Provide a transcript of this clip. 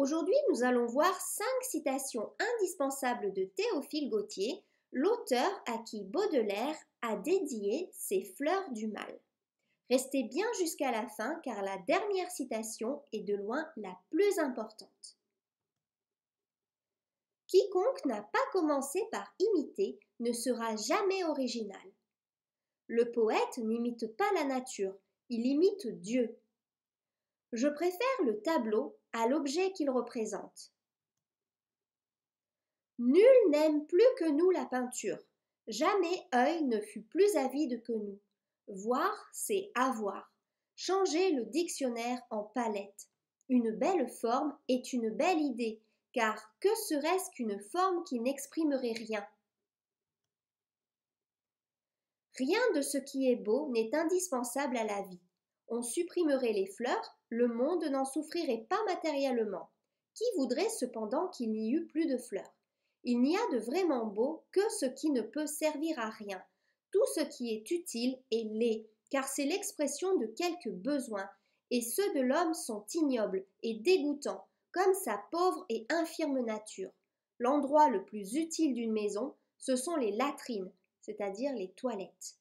Aujourd'hui, nous allons voir cinq citations indispensables de Théophile Gautier, l'auteur à qui Baudelaire a dédié ses fleurs du mal. Restez bien jusqu'à la fin car la dernière citation est de loin la plus importante. Quiconque n'a pas commencé par imiter ne sera jamais original. Le poète n'imite pas la nature, il imite Dieu, je préfère le tableau à l'objet qu'il représente. Nul n'aime plus que nous la peinture. Jamais œil ne fut plus avide que nous. Voir, c'est avoir. Changer le dictionnaire en palette. Une belle forme est une belle idée, car que serait-ce qu'une forme qui n'exprimerait rien Rien de ce qui est beau n'est indispensable à la vie. On supprimerait les fleurs le monde n'en souffrirait pas matériellement. Qui voudrait cependant qu'il n'y eût plus de fleurs Il n'y a de vraiment beau que ce qui ne peut servir à rien. Tout ce qui est utile est laid, car c'est l'expression de quelques besoins, et ceux de l'homme sont ignobles et dégoûtants, comme sa pauvre et infirme nature. L'endroit le plus utile d'une maison, ce sont les latrines, c'est-à-dire les toilettes.